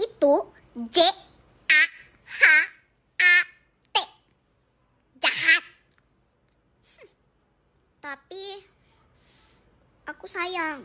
itu J A H A T. Jahat. Tapi aku sayang.